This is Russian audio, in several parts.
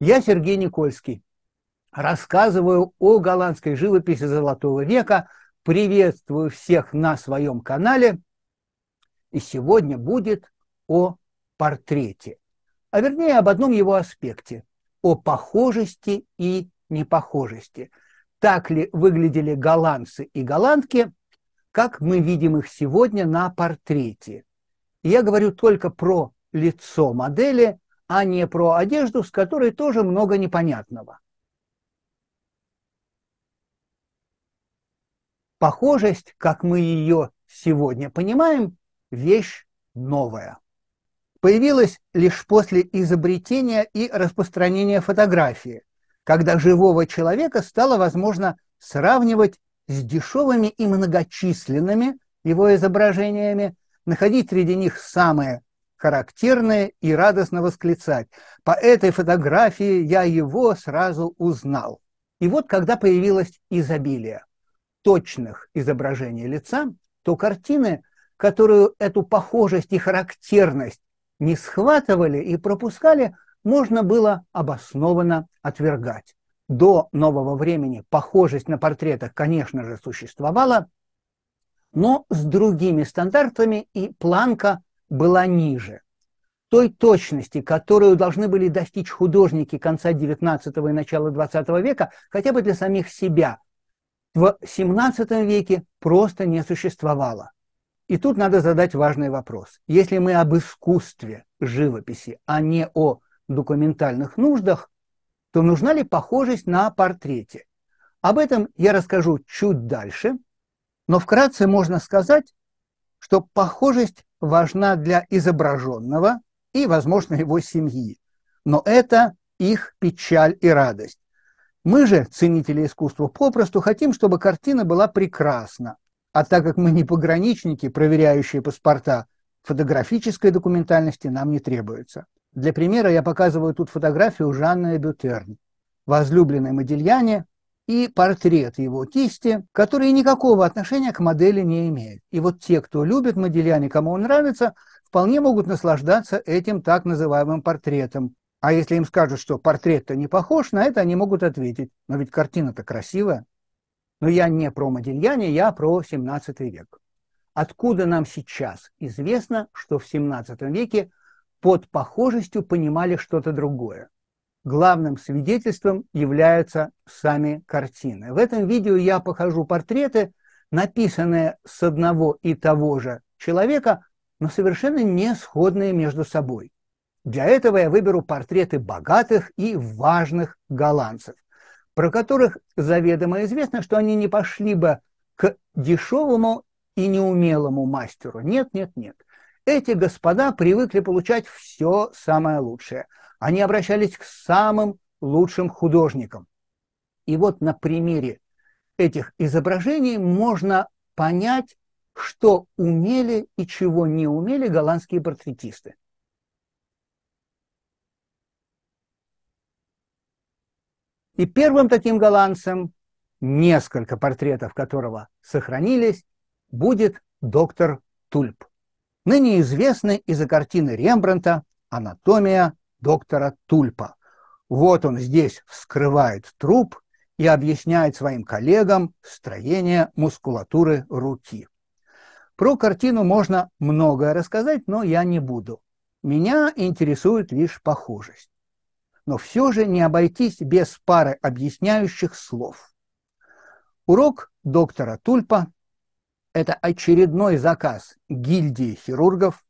Я Сергей Никольский. Рассказываю о голландской живописи Золотого века. Приветствую всех на своем канале. И сегодня будет о портрете. А вернее, об одном его аспекте. О похожести и непохожести. Так ли выглядели голландцы и голландки, как мы видим их сегодня на портрете. я говорю только про лицо модели – а не про одежду, с которой тоже много непонятного. Похожесть, как мы ее сегодня понимаем, вещь новая. Появилась лишь после изобретения и распространения фотографии, когда живого человека стало возможно сравнивать с дешевыми и многочисленными его изображениями, находить среди них самые характерное и радостно восклицать. По этой фотографии я его сразу узнал. И вот когда появилось изобилие точных изображений лица, то картины, которую эту похожесть и характерность не схватывали и пропускали, можно было обоснованно отвергать. До нового времени похожесть на портретах, конечно же, существовала, но с другими стандартами и планка была ниже. Той точности, которую должны были достичь художники конца XIX и начала XX века, хотя бы для самих себя, в XVII веке просто не существовало. И тут надо задать важный вопрос. Если мы об искусстве живописи, а не о документальных нуждах, то нужна ли похожесть на портрете? Об этом я расскажу чуть дальше, но вкратце можно сказать, что похожесть важна для изображенного и, возможно, его семьи. Но это их печаль и радость. Мы же, ценители искусства, попросту хотим, чтобы картина была прекрасна. А так как мы не пограничники, проверяющие паспорта, фотографической документальности нам не требуется. Для примера я показываю тут фотографию Жанны Бютерн, возлюбленной Модельяне и портрет его кисти, которые никакого отношения к модели не имеют. И вот те, кто любит Модельяне, кому он нравится, вполне могут наслаждаться этим так называемым портретом. А если им скажут, что портрет-то не похож на это, они могут ответить, но ведь картина-то красивая. Но я не про Модельяне, я про 17 век. Откуда нам сейчас известно, что в 17 веке под похожестью понимали что-то другое? главным свидетельством являются сами картины. В этом видео я покажу портреты, написанные с одного и того же человека, но совершенно не сходные между собой. Для этого я выберу портреты богатых и важных голландцев, про которых заведомо известно, что они не пошли бы к дешевому и неумелому мастеру. Нет, нет, нет. Эти господа привыкли получать все самое лучшее. Они обращались к самым лучшим художникам. И вот на примере этих изображений можно понять, что умели и чего не умели голландские портретисты. И первым таким голландцем, несколько портретов которого сохранились, будет доктор Тульп ныне известны из-за картины Рембранта «Анатомия доктора Тульпа». Вот он здесь вскрывает труп и объясняет своим коллегам строение мускулатуры руки. Про картину можно многое рассказать, но я не буду. Меня интересует лишь похожесть. Но все же не обойтись без пары объясняющих слов. Урок доктора Тульпа это очередной заказ гильдии хирургов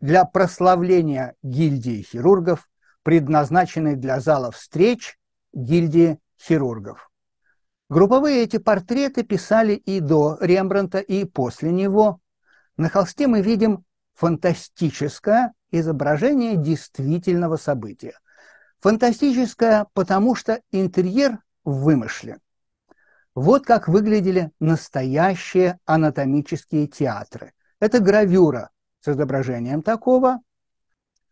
для прославления гильдии хирургов, предназначенной для зала встреч гильдии хирургов. Групповые эти портреты писали и до Рембранта, и после него. На холсте мы видим фантастическое изображение действительного события. Фантастическое, потому что интерьер вымышлен. Вот как выглядели настоящие анатомические театры. Это гравюра с изображением такого,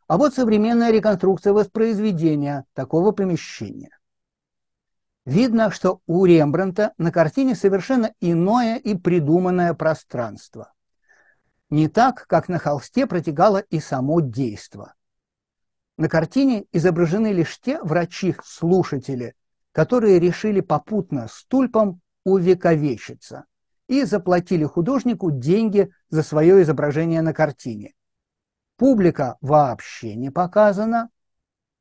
а вот современная реконструкция воспроизведения такого помещения. Видно, что у Рембранта на картине совершенно иное и придуманное пространство. Не так, как на холсте протекало и само действо. На картине изображены лишь те врачи-слушатели, которые решили попутно с тульпом увековечиться и заплатили художнику деньги за свое изображение на картине. Публика вообще не показана,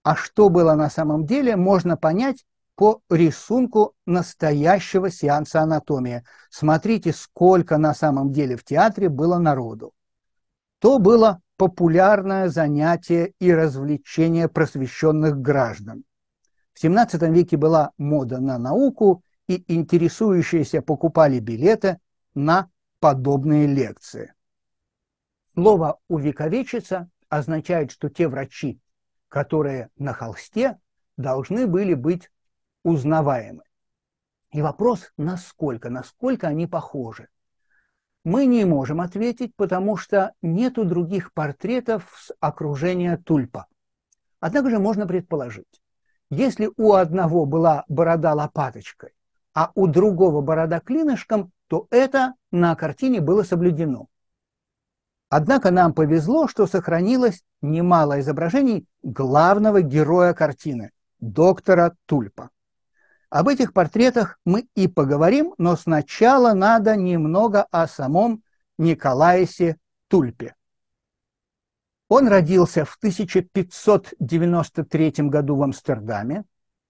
а что было на самом деле, можно понять по рисунку настоящего сеанса анатомии. Смотрите, сколько на самом деле в театре было народу. То было популярное занятие и развлечение просвещенных граждан. В XVII веке была мода на науку, и интересующиеся покупали билеты на подобные лекции. Слово «увековечиться» означает, что те врачи, которые на холсте, должны были быть узнаваемы. И вопрос, насколько, насколько они похожи. Мы не можем ответить, потому что нету других портретов с окружения тульпа. Однако а же можно предположить, если у одного была борода лопаточкой, а у другого борода клинышком, то это на картине было соблюдено. Однако нам повезло, что сохранилось немало изображений главного героя картины, доктора Тульпа. Об этих портретах мы и поговорим, но сначала надо немного о самом Николаесе Тульпе. Он родился в 1593 году в Амстердаме,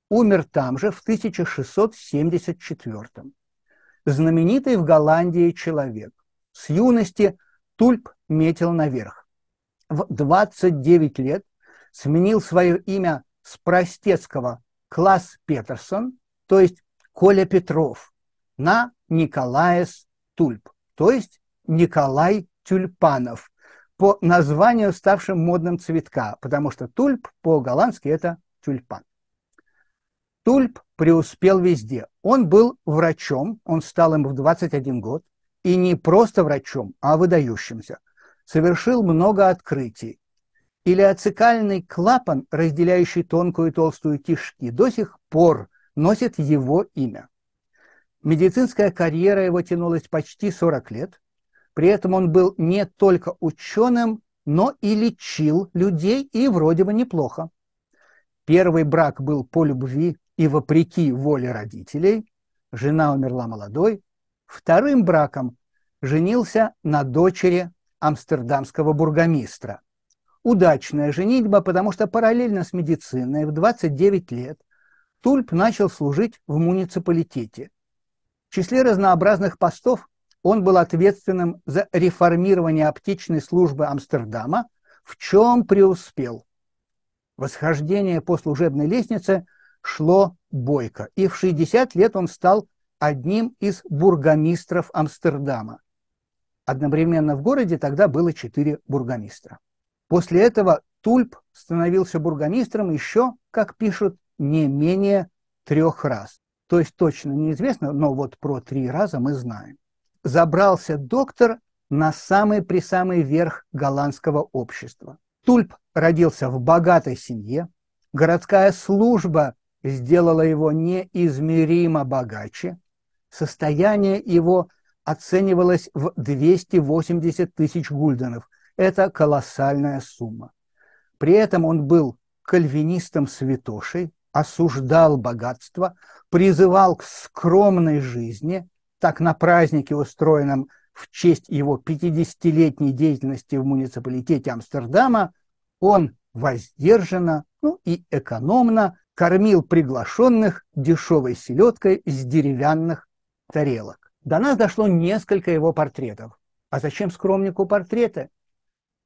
умер там же в 1674. Знаменитый в Голландии человек. С юности Тульп метил наверх. В 29 лет сменил свое имя с простецкого Класс Петерсон, то есть Коля Петров, на Николаес Тульп, то есть Николай Тюльпанов – по названию, ставшим модным цветка, потому что тульп по-голландски это тюльпан. Тульп преуспел везде. Он был врачом, он стал им в 21 год, и не просто врачом, а выдающимся. Совершил много открытий. Илиоцикальный клапан, разделяющий тонкую и толстую кишки, до сих пор носит его имя. Медицинская карьера его тянулась почти 40 лет, при этом он был не только ученым, но и лечил людей, и вроде бы неплохо. Первый брак был по любви и вопреки воле родителей. Жена умерла молодой. Вторым браком женился на дочери амстердамского бургомистра. Удачная женитьба, потому что параллельно с медициной в 29 лет Тульп начал служить в муниципалитете. В числе разнообразных постов он был ответственным за реформирование аптечной службы Амстердама, в чем преуспел. Восхождение по служебной лестнице шло бойко, и в 60 лет он стал одним из бургомистров Амстердама. Одновременно в городе тогда было четыре бургомистра. После этого Тульп становился бургомистром еще, как пишут, не менее трех раз. То есть точно неизвестно, но вот про три раза мы знаем забрался доктор на самый при самый верх голландского общества. Тульп родился в богатой семье, городская служба сделала его неизмеримо богаче, состояние его оценивалось в 280 тысяч гульденов. Это колоссальная сумма. При этом он был кальвинистом-святошей, осуждал богатство, призывал к скромной жизни, так на празднике, устроенном в честь его 50-летней деятельности в муниципалитете Амстердама, он воздержанно ну, и экономно кормил приглашенных дешевой селедкой из деревянных тарелок. До нас дошло несколько его портретов. А зачем скромнику портреты?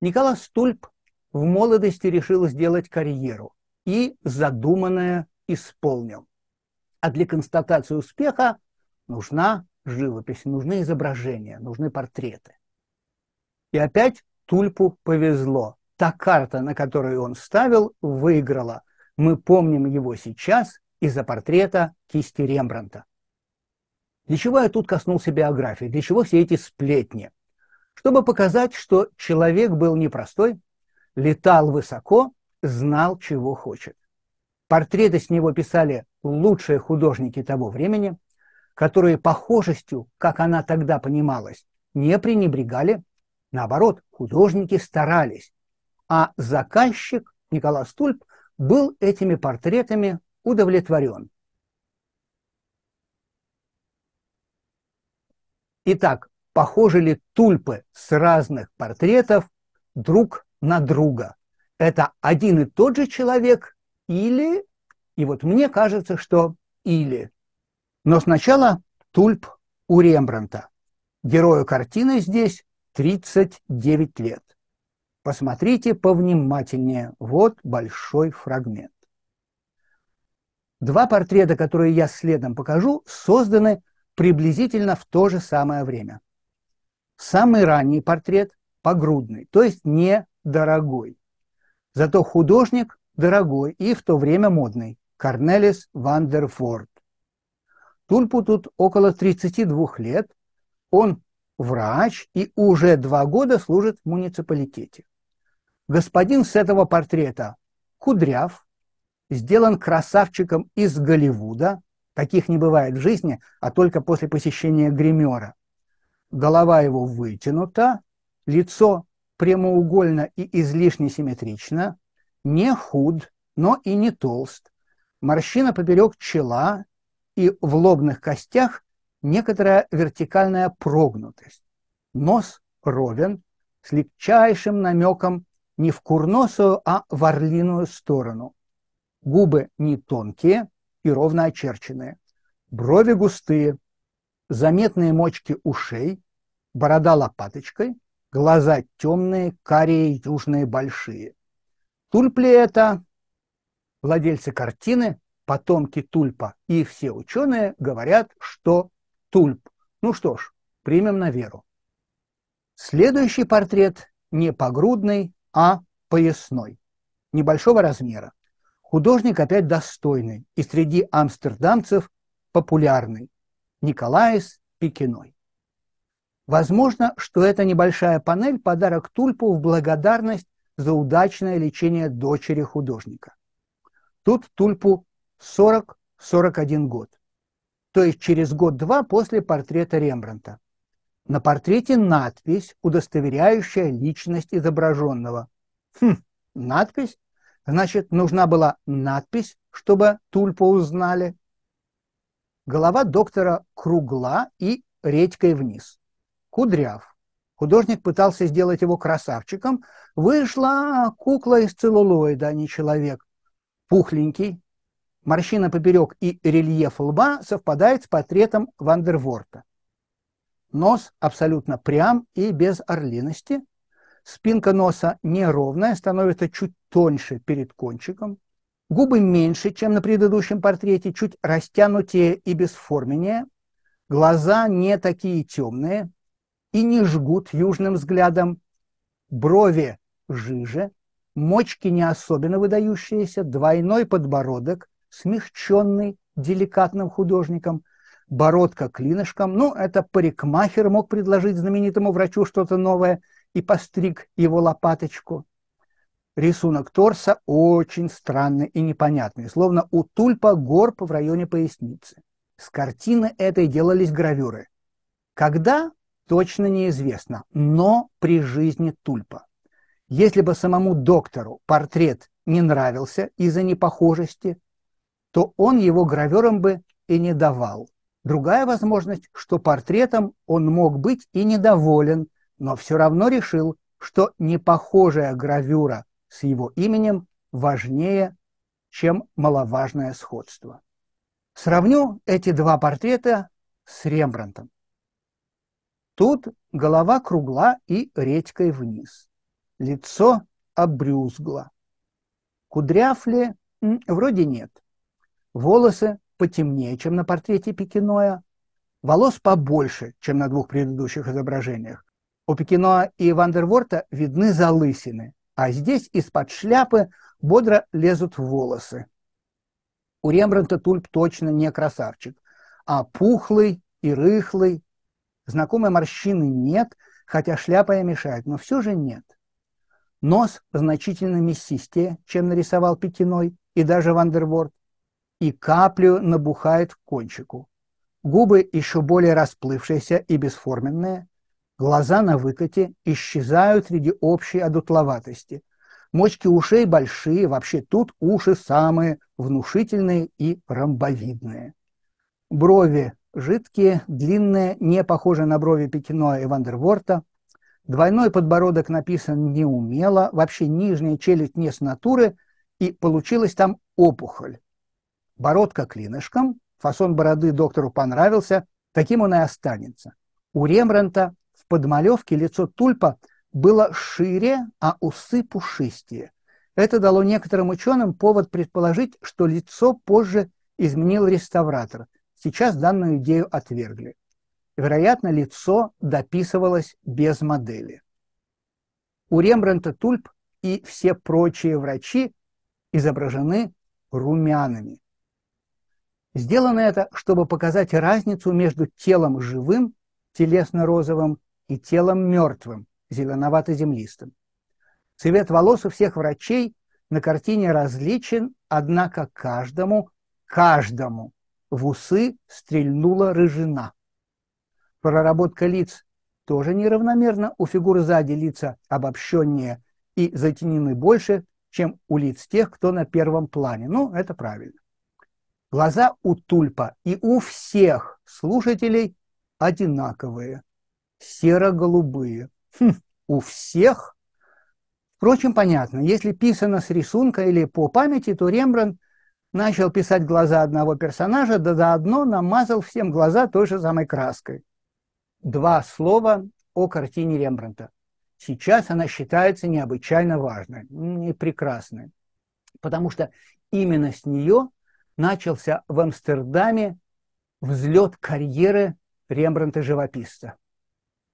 Николас Стульп в молодости решил сделать карьеру и задуманное исполнил. А для констатации успеха нужна живописи, нужны изображения, нужны портреты. И опять Тульпу повезло. Та карта, на которую он ставил, выиграла. Мы помним его сейчас из-за портрета кисти Рембранта. Для чего я тут коснулся биографии? Для чего все эти сплетни? Чтобы показать, что человек был непростой, летал высоко, знал, чего хочет. Портреты с него писали лучшие художники того времени которые похожестью, как она тогда понималась, не пренебрегали. Наоборот, художники старались. А заказчик Николай Стульп был этими портретами удовлетворен. Итак, похожи ли тульпы с разных портретов друг на друга? Это один и тот же человек или... И вот мне кажется, что или но сначала тульп у Рембранта. Герою картины здесь 39 лет. Посмотрите повнимательнее. Вот большой фрагмент. Два портрета, которые я следом покажу, созданы приблизительно в то же самое время. Самый ранний портрет погрудный, то есть недорогой. Зато художник дорогой и в то время модный – Корнелис Вандерфорд. Тульпу тут около 32 лет. Он врач и уже два года служит в муниципалитете. Господин с этого портрета кудряв, сделан красавчиком из Голливуда. Таких не бывает в жизни, а только после посещения гримера. Голова его вытянута, лицо прямоугольно и излишне симметрично, не худ, но и не толст. Морщина поперек чела и в лобных костях некоторая вертикальная прогнутость. Нос ровен, с легчайшим намеком не в курносую, а в орлиную сторону. Губы не тонкие и ровно очерченные. Брови густые, заметные мочки ушей, борода лопаточкой, глаза темные, карие, южные, большие. Тульпли это, владельцы картины, потомки тульпа. И все ученые говорят, что тульп. Ну что ж, примем на веру. Следующий портрет не погрудный, а поясной, небольшого размера. Художник опять достойный и среди амстердамцев популярный Николаис Пекиной. Возможно, что эта небольшая панель – подарок Тульпу в благодарность за удачное лечение дочери художника. Тут Тульпу 40-41 год, то есть через год-два после портрета Рембранта. На портрете надпись, удостоверяющая личность изображенного. Хм, надпись? Значит, нужна была надпись, чтобы Тульпа узнали. Голова доктора кругла и редькой вниз. Кудряв. Художник пытался сделать его красавчиком. Вышла кукла из целлулоида, а не человек. Пухленький, Морщина поперек и рельеф лба совпадает с портретом Вандерворта. Нос абсолютно прям и без орлиности. Спинка носа неровная, становится чуть тоньше перед кончиком. Губы меньше, чем на предыдущем портрете, чуть растянутее и бесформеннее. Глаза не такие темные и не жгут южным взглядом. Брови жиже, мочки не особенно выдающиеся, двойной подбородок, смягченный деликатным художником, бородка клинышком. Ну, это парикмахер мог предложить знаменитому врачу что-то новое и постриг его лопаточку. Рисунок торса очень странный и непонятный, словно у тульпа горб в районе поясницы. С картины этой делались гравюры. Когда, точно неизвестно, но при жизни тульпа. Если бы самому доктору портрет не нравился из-за непохожести, то он его гравером бы и не давал. Другая возможность, что портретом он мог быть и недоволен, но все равно решил, что непохожая гравюра с его именем важнее, чем маловажное сходство. Сравню эти два портрета с Рембрандтом. Тут голова кругла и редькой вниз. Лицо обрюзгло. Кудряв ли? Вроде нет волосы потемнее, чем на портрете Пекиноя, волос побольше, чем на двух предыдущих изображениях. У Пикиноа и Вандерворта видны залысины, а здесь из-под шляпы бодро лезут волосы. У Рембранта тульп точно не красавчик, а пухлый и рыхлый. Знакомой морщины нет, хотя шляпа и мешает, но все же нет. Нос значительно мясистее, чем нарисовал Пекиной и даже Вандерворт и каплю набухает к кончику. Губы еще более расплывшиеся и бесформенные, глаза на выкате исчезают среди общей одутловатости. Мочки ушей большие, вообще тут уши самые внушительные и ромбовидные. Брови жидкие, длинные, не похожи на брови Пекиноа и Вандерворта. Двойной подбородок написан неумело, вообще нижняя челюсть не с натуры, и получилась там опухоль. Бородка клинышком, фасон бороды доктору понравился, таким он и останется. У Рембранта в подмалевке лицо тульпа было шире, а усы пушистее. Это дало некоторым ученым повод предположить, что лицо позже изменил реставратор. Сейчас данную идею отвергли. Вероятно, лицо дописывалось без модели. У Рембранта Тульп и все прочие врачи изображены румянами. Сделано это, чтобы показать разницу между телом живым, телесно-розовым, и телом мертвым, зеленовато-землистым. Цвет волос у всех врачей на картине различен, однако каждому, каждому в усы стрельнула рыжина. Проработка лиц тоже неравномерна, у фигур сзади лица обобщеннее и затенены больше, чем у лиц тех, кто на первом плане. Ну, это правильно. Глаза у тульпа и у всех слушателей одинаковые, серо-голубые. Хм, у всех? Впрочем, понятно, если писано с рисунка или по памяти, то Рембрандт начал писать глаза одного персонажа, да заодно намазал всем глаза той же самой краской. Два слова о картине Рембранта. Сейчас она считается необычайно важной и прекрасной, потому что именно с нее – начался в Амстердаме взлет карьеры Рембрандта живописца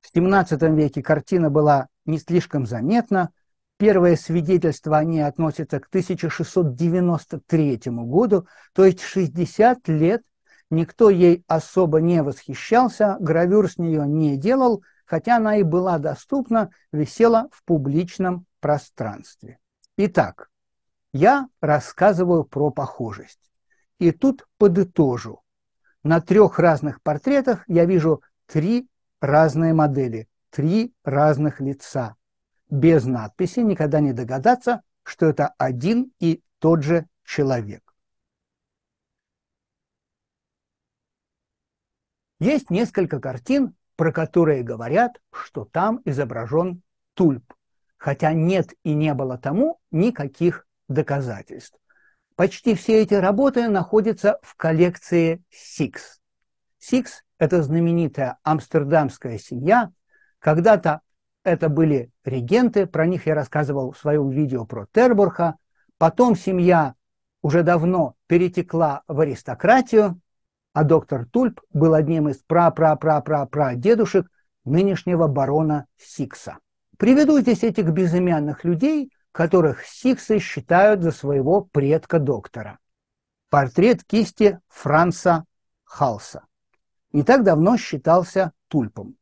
В XVII веке картина была не слишком заметна. Первое свидетельство о ней относится к 1693 году, то есть 60 лет никто ей особо не восхищался, гравюр с нее не делал, хотя она и была доступна, висела в публичном пространстве. Итак, я рассказываю про похожесть. И тут подытожу. На трех разных портретах я вижу три разные модели, три разных лица. Без надписи никогда не догадаться, что это один и тот же человек. Есть несколько картин, про которые говорят, что там изображен тульп, хотя нет и не было тому никаких доказательств. Почти все эти работы находятся в коллекции Сикс. Сикс – это знаменитая амстердамская семья. Когда-то это были регенты, про них я рассказывал в своем видео про Тербурха. Потом семья уже давно перетекла в аристократию, а доктор Тульп был одним из пра-пра-пра-пра-пра дедушек нынешнего барона Сикса. Приведу здесь этих безымянных людей – которых сиксы считают за своего предка-доктора. Портрет кисти Франца Халса. Не так давно считался тульпом.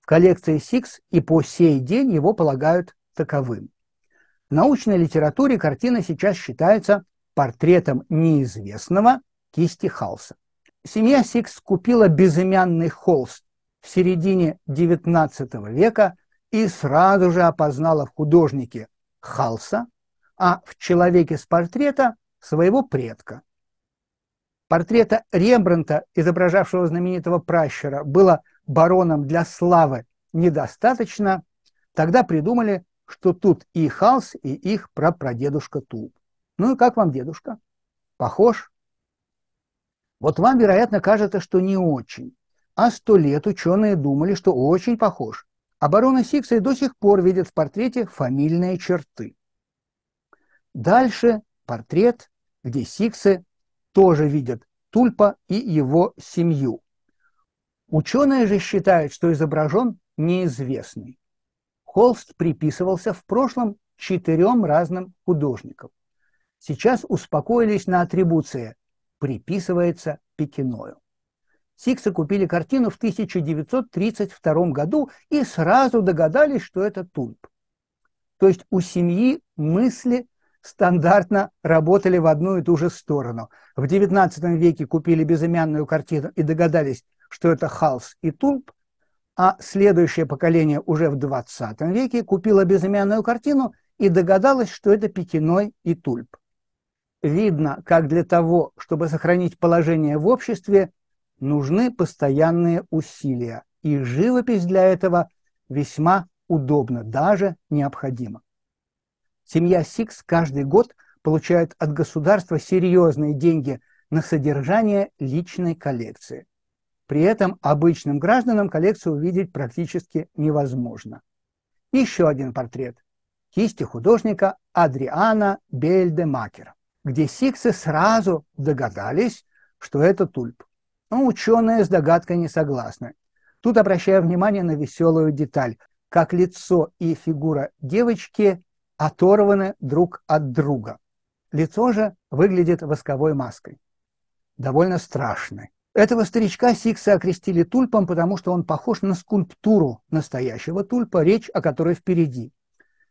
В коллекции Сикс и по сей день его полагают таковым. В научной литературе картина сейчас считается портретом неизвестного кисти Халса. Семья Сикс купила безымянный холст в середине XIX века и сразу же опознала в художнике Халса, а в «Человеке с портрета» своего предка. Портрета Рембранта, изображавшего знаменитого пращера, было бароном для славы недостаточно, тогда придумали, что тут и Халс, и их прапрадедушка Туб. Ну и как вам дедушка? Похож? Вот вам, вероятно, кажется, что не очень. А сто лет ученые думали, что очень похож а бароны Сикса и до сих пор видят в портрете фамильные черты. Дальше портрет, где Сиксы тоже видят Тульпа и его семью. Ученые же считают, что изображен неизвестный. Холст приписывался в прошлом четырем разным художникам. Сейчас успокоились на атрибуции «приписывается Пекиною». Сиксы купили картину в 1932 году и сразу догадались, что это тульп. То есть у семьи мысли стандартно работали в одну и ту же сторону. В XIX веке купили безымянную картину и догадались, что это халс и тульп, а следующее поколение уже в XX веке купило безымянную картину и догадалось, что это Пекиной и тульп. Видно, как для того, чтобы сохранить положение в обществе, нужны постоянные усилия, и живопись для этого весьма удобна, даже необходима. Семья Сикс каждый год получает от государства серьезные деньги на содержание личной коллекции. При этом обычным гражданам коллекцию увидеть практически невозможно. Еще один портрет кисти художника Адриана Бельдемакера, где Сиксы сразу догадались, что это тульп. Но ученые с догадкой не согласны. Тут обращаю внимание на веселую деталь. Как лицо и фигура девочки оторваны друг от друга. Лицо же выглядит восковой маской. Довольно страшной. Этого старичка Сикса окрестили тульпом, потому что он похож на скульптуру настоящего тульпа, речь о которой впереди.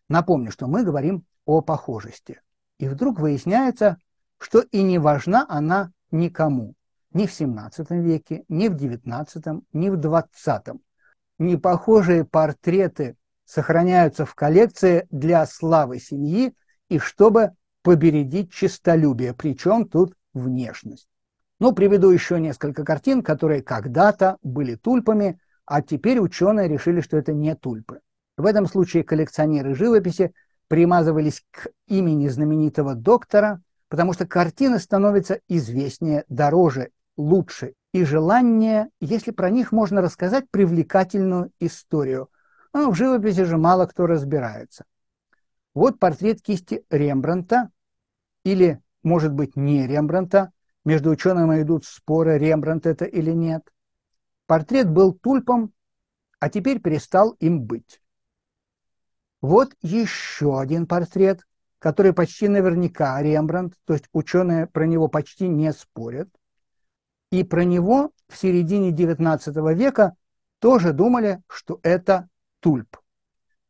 Напомню, что мы говорим о похожести. И вдруг выясняется, что и не важна она никому ни в XVII веке, ни в XIX, ни в XX. Непохожие портреты сохраняются в коллекции для славы семьи и чтобы побередить честолюбие, причем тут внешность. Ну, приведу еще несколько картин, которые когда-то были тульпами, а теперь ученые решили, что это не тульпы. В этом случае коллекционеры живописи примазывались к имени знаменитого доктора, потому что картина становится известнее, дороже, лучше, и желание, если про них можно рассказать привлекательную историю. Но а в живописи же мало кто разбирается. Вот портрет кисти Рембранта, или, может быть, не Рембранта. Между учеными идут споры, Рембрандт это или нет. Портрет был тульпом, а теперь перестал им быть. Вот еще один портрет, который почти наверняка Рембрандт, то есть ученые про него почти не спорят – и про него в середине XIX века тоже думали, что это тульп.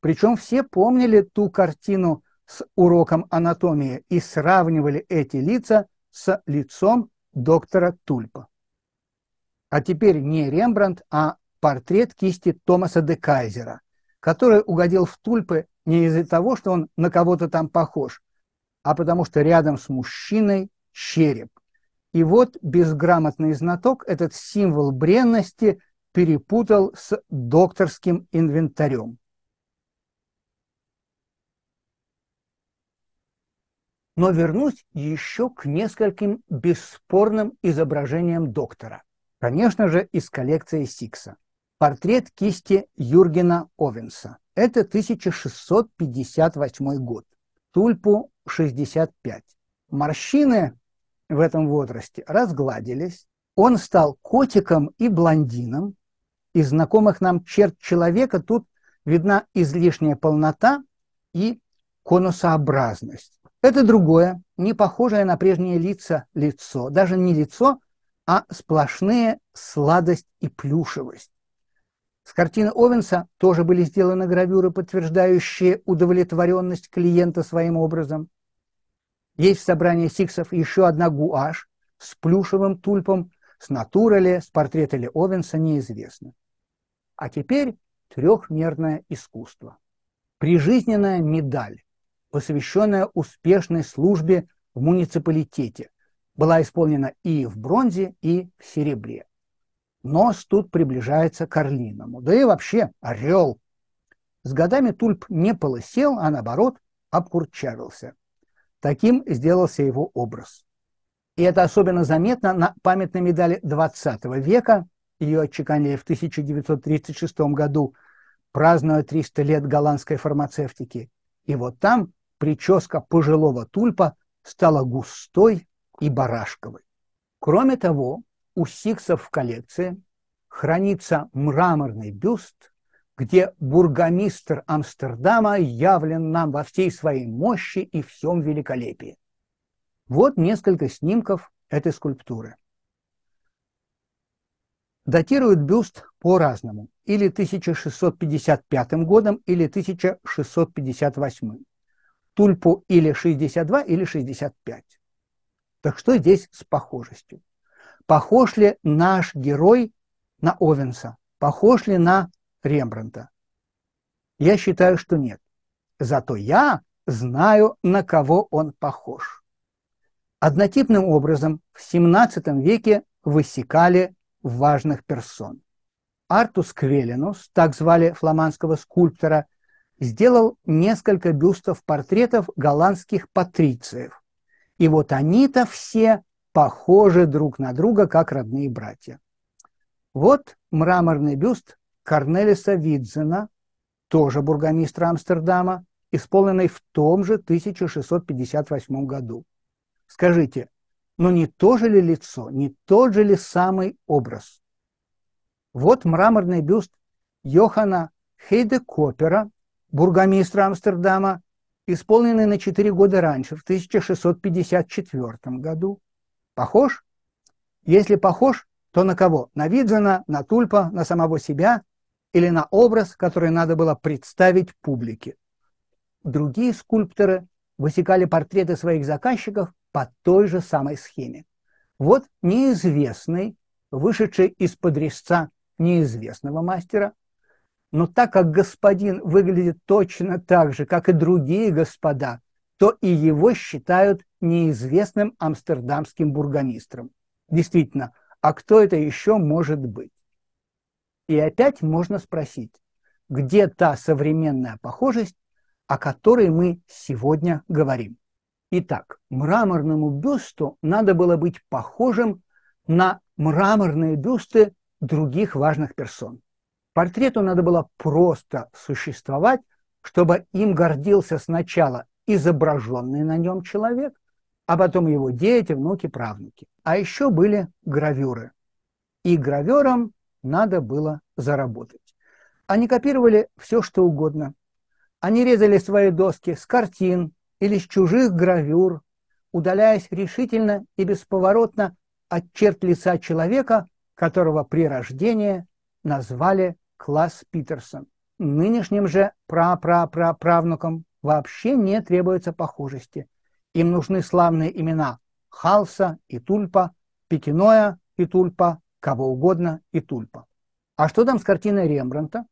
Причем все помнили ту картину с уроком анатомии и сравнивали эти лица с лицом доктора Тульпа. А теперь не Рембрандт, а портрет кисти Томаса де Кайзера, который угодил в Тульпы не из-за того, что он на кого-то там похож, а потому что рядом с мужчиной череп. И вот безграмотный знаток этот символ бренности перепутал с докторским инвентарем. Но вернусь еще к нескольким бесспорным изображениям доктора. Конечно же, из коллекции Сикса. Портрет кисти Юргена Овенса. Это 1658 год. Тульпу 65. Морщины в этом возрасте разгладились. Он стал котиком и блондином. Из знакомых нам черт человека тут видна излишняя полнота и конусообразность. Это другое, не похожее на прежние лица лицо, даже не лицо, а сплошные сладость и плюшевость. С картины Овенса тоже были сделаны гравюры, подтверждающие удовлетворенность клиента своим образом. Есть в собрании Сиксов еще одна ГУАШ с плюшевым тульпом, с натуры ли, с портрета ли Овенса, неизвестно. А теперь трехмерное искусство. Прижизненная медаль, посвященная успешной службе в муниципалитете, была исполнена и в бронзе, и в серебре. Нос тут приближается к орлиному, да и вообще орел. С годами тульп не полосел, а наоборот обкурчавился – Таким сделался его образ. И это особенно заметно на памятной медали XX века, ее отчеканили в 1936 году, празднуя 300 лет голландской фармацевтики. И вот там прическа пожилого тульпа стала густой и барашковой. Кроме того, у Сиксов в коллекции хранится мраморный бюст где бургомистр Амстердама явлен нам во всей своей мощи и всем великолепии. Вот несколько снимков этой скульптуры. Датируют бюст по-разному, или 1655 годом, или 1658. Тульпу или 62, или 65. Так что здесь с похожестью? Похож ли наш герой на Овенса? Похож ли на Рембранта? Я считаю, что нет. Зато я знаю, на кого он похож. Однотипным образом в XVII веке высекали важных персон. Артус Квелинус, так звали фламандского скульптора, сделал несколько бюстов-портретов голландских патрициев. И вот они-то все похожи друг на друга, как родные братья. Вот мраморный бюст Корнелиса Видзена, тоже бургомистра Амстердама, исполненной в том же 1658 году. Скажите, но ну не то же ли лицо, не тот же ли самый образ? Вот мраморный бюст Йохана Хейде Копера, бургомистра Амстердама, исполненный на 4 года раньше, в 1654 году. Похож? Если похож, то на кого? На Видзена, на Тульпа, на самого себя или на образ, который надо было представить публике. Другие скульпторы высекали портреты своих заказчиков по той же самой схеме. Вот неизвестный, вышедший из-под резца неизвестного мастера, но так как господин выглядит точно так же, как и другие господа, то и его считают неизвестным амстердамским бургомистром. Действительно, а кто это еще может быть? И опять можно спросить, где та современная похожесть, о которой мы сегодня говорим? Итак, мраморному бюсту надо было быть похожим на мраморные бюсты других важных персон. Портрету надо было просто существовать, чтобы им гордился сначала изображенный на нем человек, а потом его дети, внуки, правнуки. А еще были гравюры. И граверам надо было заработать. Они копировали все, что угодно. Они резали свои доски с картин или с чужих гравюр, удаляясь решительно и бесповоротно от черт лица человека, которого при рождении назвали класс Питерсон. Нынешним же прапраправнукам вообще не требуется похожести. Им нужны славные имена Халса и Тульпа, Пекиноя и Тульпа, кого угодно и тульпа. А что там с картиной Рембранта?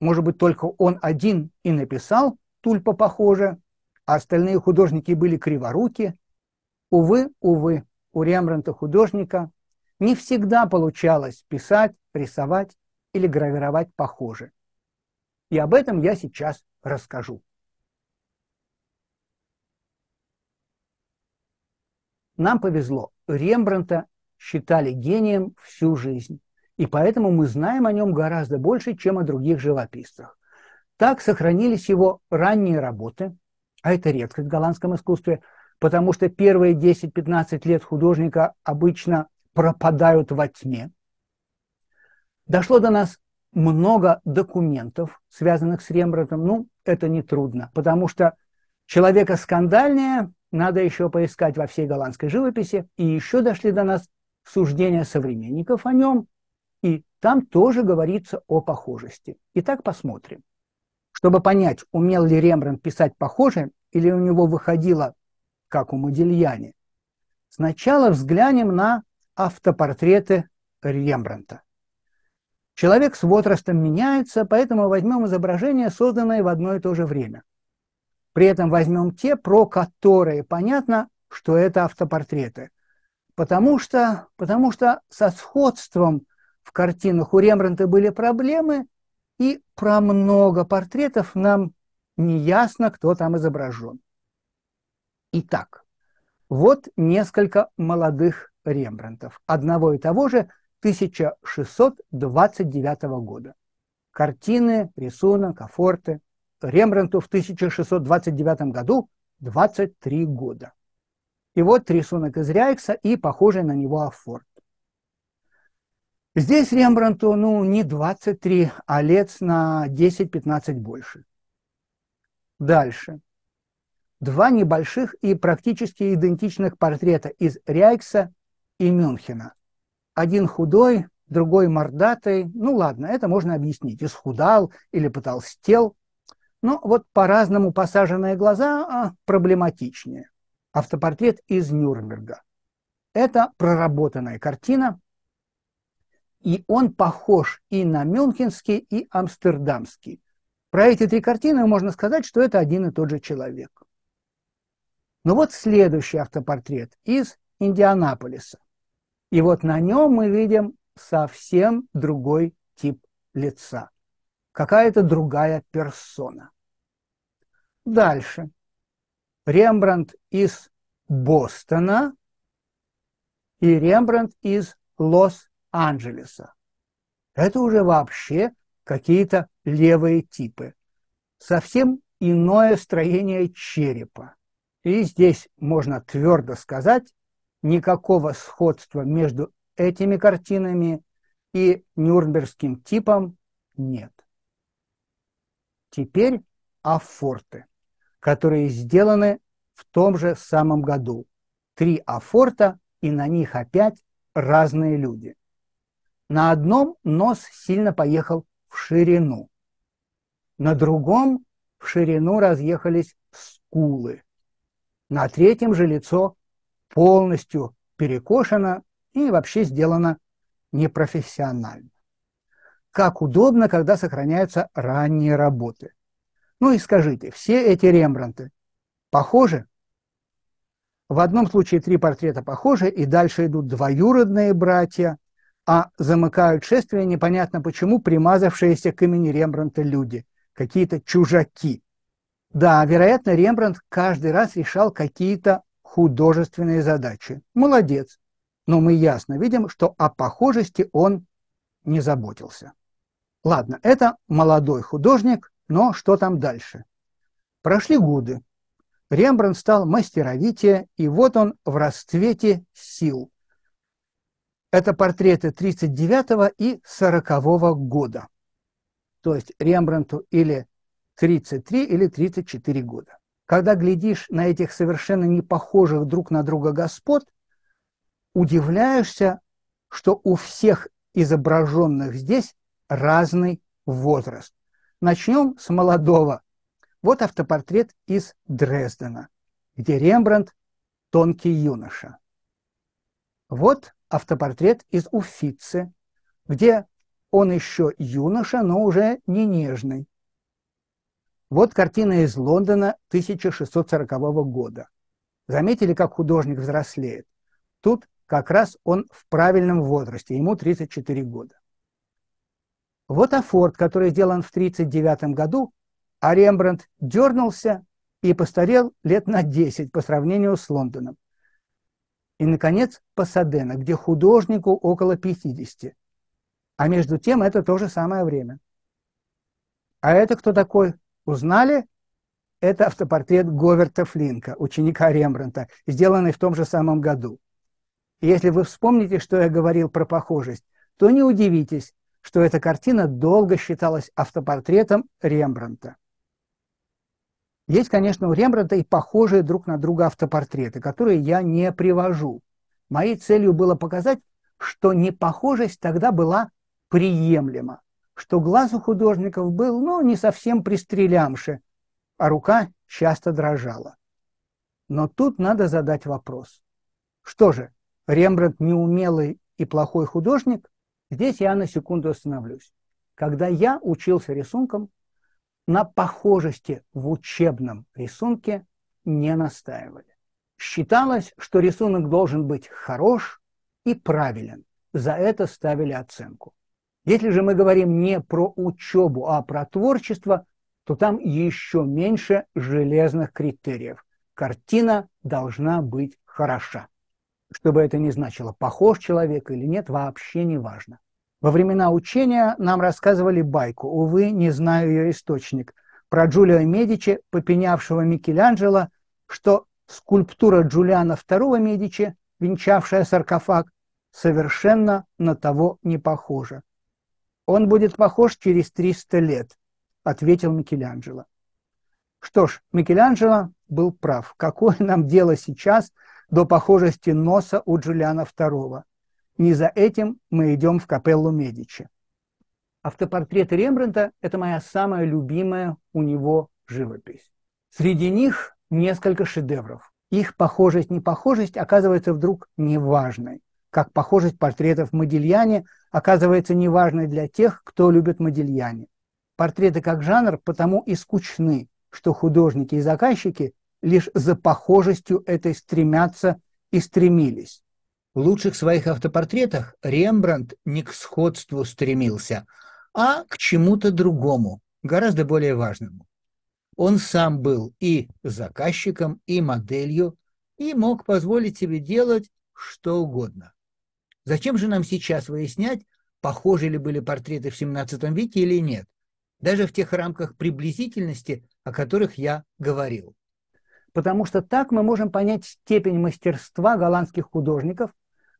Может быть, только он один и написал тульпа похоже, а остальные художники были криворуки? Увы, увы, у Рембранта художника не всегда получалось писать, рисовать или гравировать похоже. И об этом я сейчас расскажу. Нам повезло, Рембранта считали гением всю жизнь. И поэтому мы знаем о нем гораздо больше, чем о других живописцах. Так сохранились его ранние работы, а это редкость в голландском искусстве, потому что первые 10-15 лет художника обычно пропадают во тьме. Дошло до нас много документов, связанных с Рембрандтом. Ну, это нетрудно, потому что человека скандальнее надо еще поискать во всей голландской живописи. И еще дошли до нас суждения современников о нем, и там тоже говорится о похожести. Итак, посмотрим. Чтобы понять, умел ли Рембрандт писать похоже, или у него выходило, как у Модильяне, сначала взглянем на автопортреты Рембрандта. Человек с возрастом меняется, поэтому возьмем изображения, созданные в одно и то же время. При этом возьмем те, про которые понятно, что это автопортреты – Потому что, потому что со сходством в картинах у Рембранта были проблемы, и про много портретов нам не ясно, кто там изображен. Итак, вот несколько молодых Рембрантов одного и того же 1629 года. Картины, рисунок, афорты. Рембранту в 1629 году 23 года. И вот рисунок из Рейхса и похожий на него афорт. Здесь Рембранту, ну, не 23, а лет на 10-15 больше. Дальше. Два небольших и практически идентичных портрета из Рейхса и Мюнхена. Один худой, другой мордатый. Ну ладно, это можно объяснить. Исхудал или потолстел. Но вот по-разному посаженные глаза а, проблематичнее. Автопортрет из Нюрнберга. Это проработанная картина, и он похож и на мюнхенский, и амстердамский. Про эти три картины можно сказать, что это один и тот же человек. Но вот следующий автопортрет из Индианаполиса. И вот на нем мы видим совсем другой тип лица. Какая-то другая персона. Дальше. Рембрандт из Бостона и Рембрандт из Лос-Анджелеса. Это уже вообще какие-то левые типы. Совсем иное строение черепа. И здесь можно твердо сказать, никакого сходства между этими картинами и нюрнбергским типом нет. Теперь о афорты которые сделаны в том же самом году. Три афорта, и на них опять разные люди. На одном нос сильно поехал в ширину, на другом в ширину разъехались скулы. На третьем же лицо полностью перекошено и вообще сделано непрофессионально. Как удобно, когда сохраняются ранние работы. Ну и скажите, все эти Рембранты похожи? В одном случае три портрета похожи, и дальше идут двоюродные братья, а замыкают шествие непонятно почему примазавшиеся к имени Рембранта люди, какие-то чужаки. Да, вероятно, Рембрандт каждый раз решал какие-то художественные задачи. Молодец. Но мы ясно видим, что о похожести он не заботился. Ладно, это молодой художник, но что там дальше? Прошли годы. Рембрандт стал мастеровитее, и вот он в расцвете сил. Это портреты 39 и 40 года. То есть Рембрандту или 33 или 34 года. Когда глядишь на этих совершенно непохожих друг на друга господ, удивляешься, что у всех изображенных здесь разный возраст. Начнем с молодого. Вот автопортрет из Дрездена, где Рембрандт – тонкий юноша. Вот автопортрет из Уфицы, где он еще юноша, но уже не нежный. Вот картина из Лондона 1640 года. Заметили, как художник взрослеет? Тут как раз он в правильном возрасте, ему 34 года. Вот афорт, который сделан в 1939 году, а Рембрандт дернулся и постарел лет на 10 по сравнению с Лондоном. И, наконец, Пасадена, где художнику около 50. А между тем это то же самое время. А это кто такой? Узнали? Это автопортрет Говерта Флинка, ученика Рембранта, сделанный в том же самом году. И если вы вспомните, что я говорил про похожесть, то не удивитесь, что эта картина долго считалась автопортретом Рембранта. Есть, конечно, у Рембранта и похожие друг на друга автопортреты, которые я не привожу. Моей целью было показать, что непохожесть тогда была приемлема, что глаз у художников был, ну, не совсем пристрелямше, а рука часто дрожала. Но тут надо задать вопрос. Что же, Рембрандт неумелый и плохой художник? Здесь я на секунду остановлюсь. Когда я учился рисунком, на похожести в учебном рисунке не настаивали. Считалось, что рисунок должен быть хорош и правилен. За это ставили оценку. Если же мы говорим не про учебу, а про творчество, то там еще меньше железных критериев. Картина должна быть хороша. Что бы это ни значило, похож человек или нет, вообще не важно. Во времена учения нам рассказывали байку, увы, не знаю ее источник, про Джулио Медичи, попенявшего Микеланджело, что скульптура Джулиана II Медичи, венчавшая саркофаг, совершенно на того не похожа. «Он будет похож через 300 лет», — ответил Микеланджело. Что ж, Микеланджело был прав. Какое нам дело сейчас до похожести носа у Джулиана II? Не за этим мы идем в капеллу Медичи. Автопортреты Рембрандта – это моя самая любимая у него живопись. Среди них несколько шедевров. Их похожесть-непохожесть оказывается вдруг неважной, как похожесть портретов Модильяне оказывается неважной для тех, кто любит Модильяне. Портреты как жанр потому и скучны, что художники и заказчики лишь за похожестью этой стремятся и стремились. В лучших своих автопортретах Рембрандт не к сходству стремился, а к чему-то другому, гораздо более важному. Он сам был и заказчиком, и моделью, и мог позволить себе делать что угодно. Зачем же нам сейчас выяснять, похожи ли были портреты в XVII веке или нет, даже в тех рамках приблизительности, о которых я говорил. Потому что так мы можем понять степень мастерства голландских художников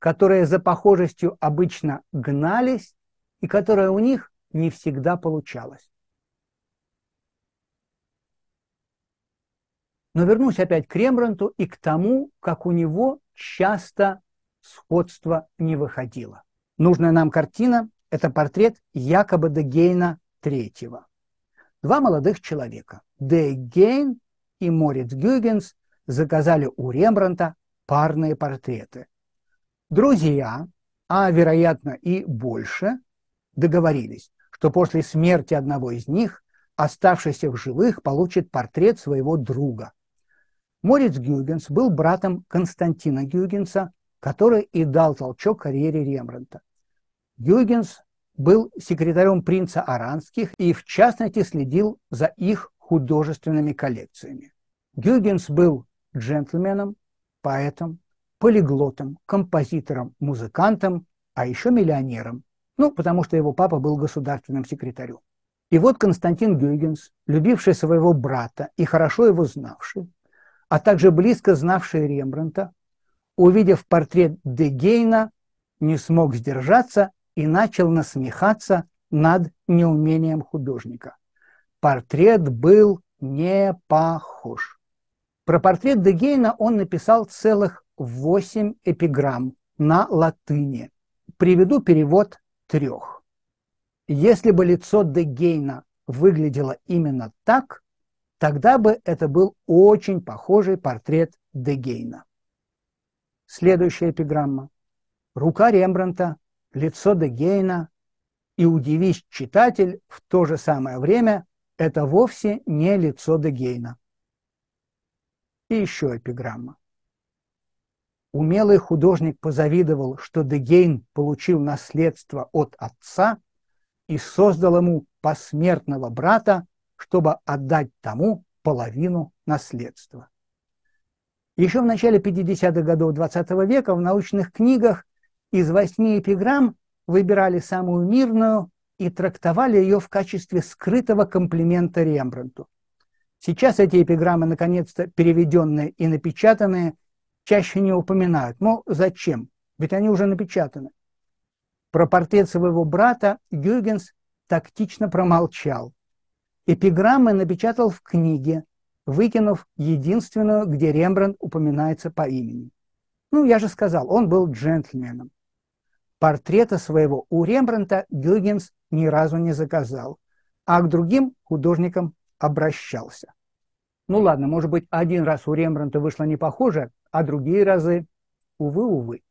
которые за похожестью обычно гнались и которая у них не всегда получалась. Но вернусь опять к Рембранту и к тому, как у него часто сходство не выходило. Нужная нам картина – это портрет якобы Дегейна III. Два молодых человека – Дегейн и Морец Гюгенс – заказали у Рембранта парные портреты друзья, а вероятно и больше, договорились, что после смерти одного из них оставшийся в живых получит портрет своего друга. Морец Гюйгенс был братом Константина Гюйгенса, который и дал толчок карьере Рембрандта. Гюйгенс был секретарем принца Аранских и, в частности, следил за их художественными коллекциями. Гюйгенс был джентльменом, поэтом, полиглотом, композитором, музыкантом, а еще миллионером. Ну, потому что его папа был государственным секретарем. И вот Константин Гюйгенс, любивший своего брата и хорошо его знавший, а также близко знавший Рембранта, увидев портрет Дегейна, не смог сдержаться и начал насмехаться над неумением художника. Портрет был не похож. Про портрет Дегейна он написал целых 8 эпиграмм на латыни. Приведу перевод трех. Если бы лицо Дегейна выглядело именно так, тогда бы это был очень похожий портрет Дегейна. Следующая эпиграмма. Рука Рембранта, лицо Дегейна. И удивись, читатель, в то же самое время это вовсе не лицо Дегейна. И еще эпиграмма. Умелый художник позавидовал, что Дегейн получил наследство от отца и создал ему посмертного брата, чтобы отдать тому половину наследства. Еще в начале 50-х годов XX -го века в научных книгах из восьми эпиграмм выбирали самую мирную и трактовали ее в качестве скрытого комплимента Рембрандту. Сейчас эти эпиграммы, наконец-то переведенные и напечатанные, чаще не упоминают. Но ну, зачем? Ведь они уже напечатаны. Про портрет своего брата Гюйгенс тактично промолчал. Эпиграммы напечатал в книге, выкинув единственную, где Рембрандт упоминается по имени. Ну, я же сказал, он был джентльменом. Портрета своего у Рембранта Гюйгенс ни разу не заказал, а к другим художникам обращался. Ну ладно, может быть, один раз у Рембранта вышло не похоже, а другие разы, увы, увы.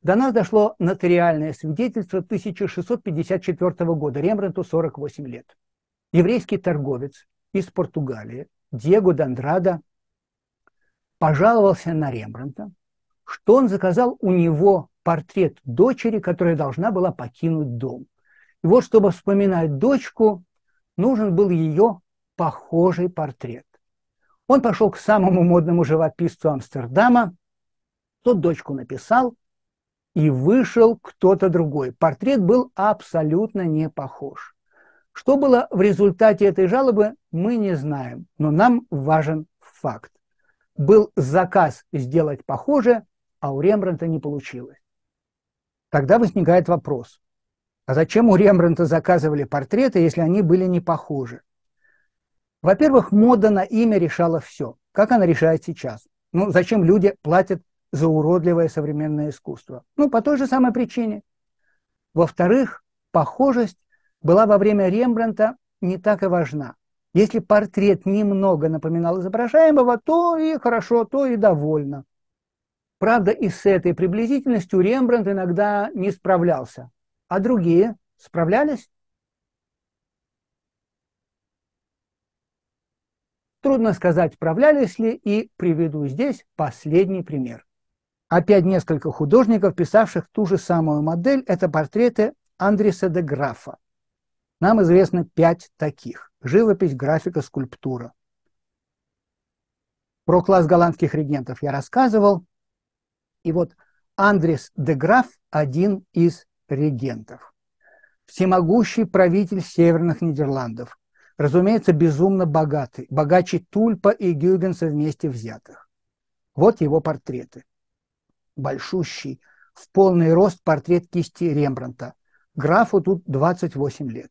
До нас дошло нотариальное свидетельство 1654 года, Рембранту 48 лет. Еврейский торговец из Португалии Диего Дандрада пожаловался на Рембранта, что он заказал у него портрет дочери, которая должна была покинуть дом. И вот, чтобы вспоминать дочку, нужен был ее похожий портрет. Он пошел к самому модному живописцу Амстердама, тот дочку написал, и вышел кто-то другой. Портрет был абсолютно не похож. Что было в результате этой жалобы, мы не знаем, но нам важен факт. Был заказ сделать похоже, а у Рембранта не получилось. Тогда возникает вопрос, а зачем у Рембранта заказывали портреты, если они были не похожи? Во-первых, мода на имя решала все. Как она решает сейчас? Ну, зачем люди платят за уродливое современное искусство? Ну, по той же самой причине. Во-вторых, похожесть была во время Рембранта не так и важна. Если портрет немного напоминал изображаемого, то и хорошо, то и довольно. Правда, и с этой приблизительностью Рембрандт иногда не справлялся. А другие справлялись? Трудно сказать, справлялись ли, и приведу здесь последний пример. Опять несколько художников, писавших ту же самую модель, это портреты Андреса де Графа. Нам известно пять таких. Живопись, графика, скульптура. Про класс голландских регентов я рассказывал. И вот Андрес де Граф – один из регентов. Всемогущий правитель Северных Нидерландов разумеется, безумно богатый, богаче Тульпа и Гюйгенса вместе взятых. Вот его портреты. Большущий, в полный рост портрет кисти Рембранта. Графу тут 28 лет.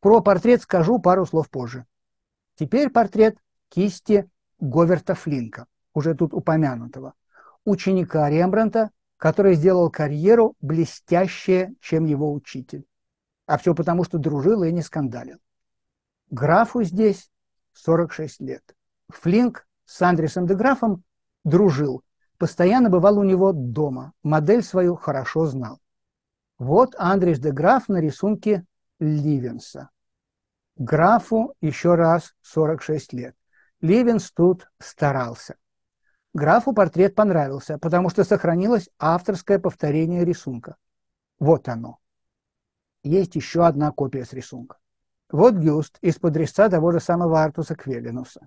Про портрет скажу пару слов позже. Теперь портрет кисти Говерта Флинка, уже тут упомянутого, ученика Рембранта, который сделал карьеру блестящее, чем его учитель. А все потому, что дружил и не скандалил. Графу здесь 46 лет. Флинк с Андресом де Графом дружил, постоянно бывал у него дома, модель свою хорошо знал. Вот Андрес де Граф на рисунке Ливенса. Графу еще раз 46 лет. Ливенс тут старался. Графу портрет понравился, потому что сохранилось авторское повторение рисунка. Вот оно. Есть еще одна копия с рисунка. Вот Гюст из подрезца того же самого Артуса Квелинуса.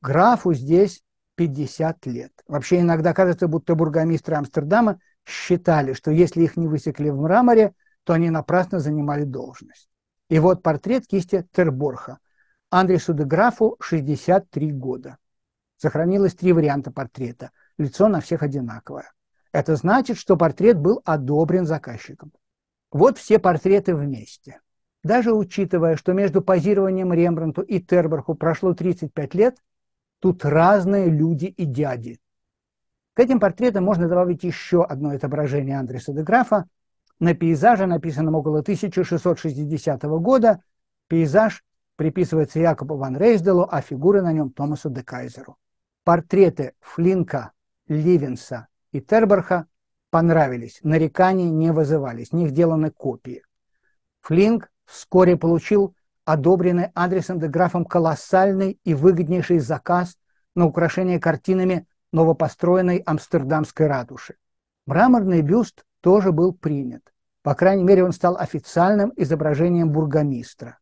Графу здесь 50 лет. Вообще иногда кажется, будто бургомистры Амстердама считали, что если их не высекли в мраморе, то они напрасно занимали должность. И вот портрет кисти Терборха. Андресу де Графу 63 года. Сохранилось три варианта портрета. Лицо на всех одинаковое. Это значит, что портрет был одобрен заказчиком. Вот все портреты вместе – даже учитывая, что между позированием Рембранту и Терберху прошло 35 лет, тут разные люди и дяди. К этим портретам можно добавить еще одно отображение Андреса де Графа на пейзаже, написанном около 1660 года. Пейзаж приписывается Якобу ван Рейсделу, а фигуры на нем Томасу де Кайзеру. Портреты Флинка, Ливенса и Терберха понравились, нареканий не вызывались, них сделаны копии. Флинк вскоре получил одобренный адресом де графом колоссальный и выгоднейший заказ на украшение картинами новопостроенной амстердамской ратуши. Мраморный бюст тоже был принят. По крайней мере, он стал официальным изображением бургомистра.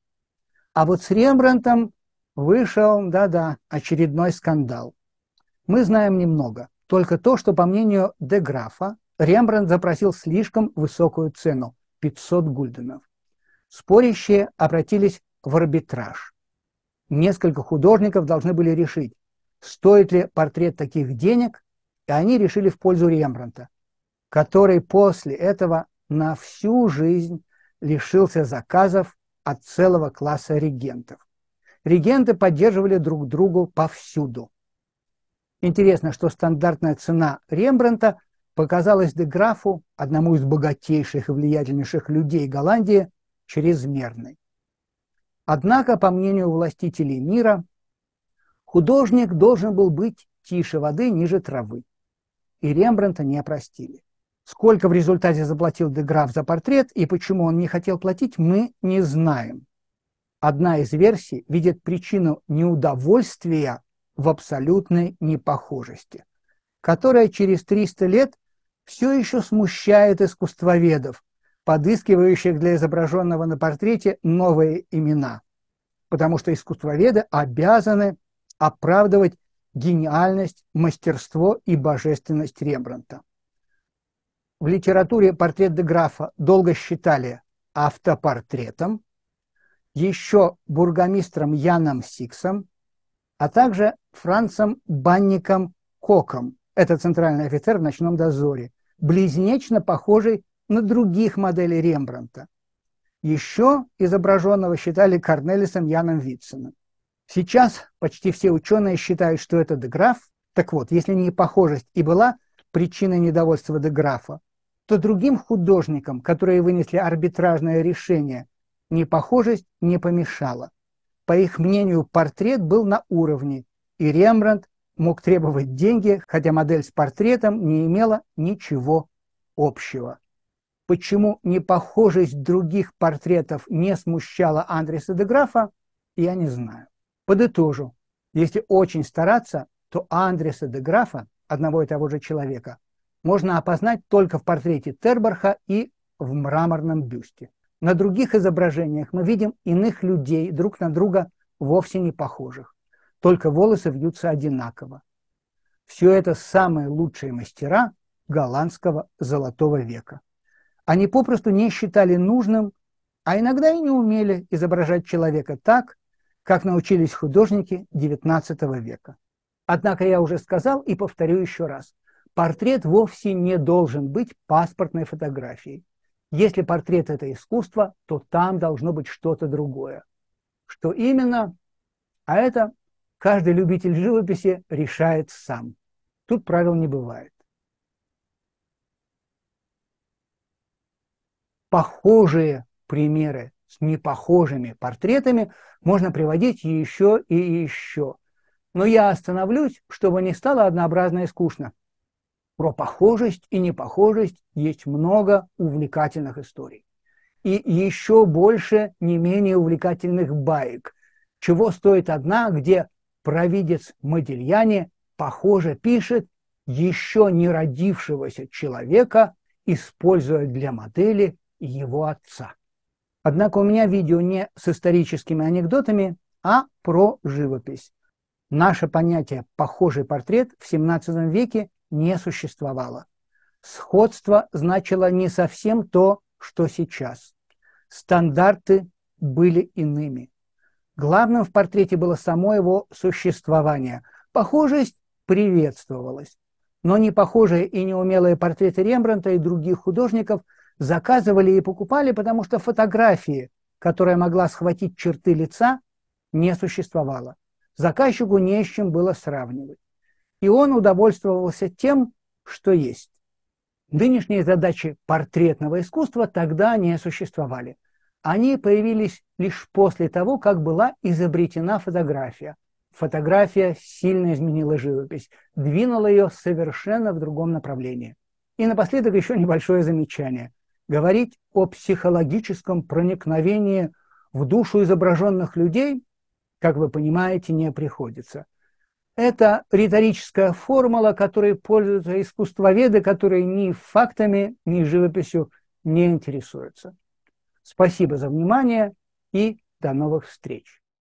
А вот с Рембрандтом вышел, да-да, очередной скандал. Мы знаем немного, только то, что, по мнению де Графа, Рембрандт запросил слишком высокую цену – 500 гульденов. Спорящие обратились в арбитраж. Несколько художников должны были решить, стоит ли портрет таких денег, и они решили в пользу Рембранта, который после этого на всю жизнь лишился заказов от целого класса регентов. Регенты поддерживали друг другу повсюду. Интересно, что стандартная цена Рембранта показалась де Графу, одному из богатейших и влиятельнейших людей Голландии, чрезмерной. Однако, по мнению властителей мира, художник должен был быть тише воды, ниже травы. И Рембранта не простили. Сколько в результате заплатил Деграф за портрет и почему он не хотел платить, мы не знаем. Одна из версий видит причину неудовольствия в абсолютной непохожести, которая через 300 лет все еще смущает искусствоведов, подыскивающих для изображенного на портрете новые имена, потому что искусствоведы обязаны оправдывать гениальность, мастерство и божественность Рембранта. В литературе портрет де Графа долго считали автопортретом, еще бургомистром Яном Сиксом, а также Францем Банником Коком, это центральный офицер в ночном дозоре, близнечно похожий на других моделей Рембранта. Еще изображенного считали Корнелисом Яном Витсоном. Сейчас почти все ученые считают, что это Деграф. Так вот, если не похожесть и была причиной недовольства Деграфа, то другим художникам, которые вынесли арбитражное решение, непохожесть не помешала. По их мнению, портрет был на уровне, и Рембрандт мог требовать деньги, хотя модель с портретом не имела ничего общего почему непохожесть других портретов не смущала Андреса де Графа, я не знаю. Подытожу. Если очень стараться, то Андреса де Графа, одного и того же человека, можно опознать только в портрете Тербарха и в мраморном бюсте. На других изображениях мы видим иных людей, друг на друга вовсе не похожих. Только волосы вьются одинаково. Все это самые лучшие мастера голландского золотого века. Они попросту не считали нужным, а иногда и не умели изображать человека так, как научились художники XIX века. Однако я уже сказал и повторю еще раз. Портрет вовсе не должен быть паспортной фотографией. Если портрет – это искусство, то там должно быть что-то другое. Что именно? А это каждый любитель живописи решает сам. Тут правил не бывает. похожие примеры с непохожими портретами можно приводить еще и еще. Но я остановлюсь, чтобы не стало однообразно и скучно. Про похожесть и непохожесть есть много увлекательных историй. И еще больше не менее увлекательных баек. Чего стоит одна, где провидец Модельяне похоже пишет еще не родившегося человека, используя для модели его отца. Однако у меня видео не с историческими анекдотами, а про живопись. Наше понятие «похожий портрет» в XVII веке не существовало. Сходство значило не совсем то, что сейчас. Стандарты были иными. Главным в портрете было само его существование. Похожесть приветствовалась. Но непохожие и неумелые портреты Рембранта и других художников – заказывали и покупали, потому что фотографии, которая могла схватить черты лица, не существовало. Заказчику не с чем было сравнивать. И он удовольствовался тем, что есть. Нынешние задачи портретного искусства тогда не существовали. Они появились лишь после того, как была изобретена фотография. Фотография сильно изменила живопись, двинула ее совершенно в другом направлении. И напоследок еще небольшое замечание говорить о психологическом проникновении в душу изображенных людей, как вы понимаете, не приходится. Это риторическая формула, которой пользуются искусствоведы, которые ни фактами, ни живописью не интересуются. Спасибо за внимание и до новых встреч.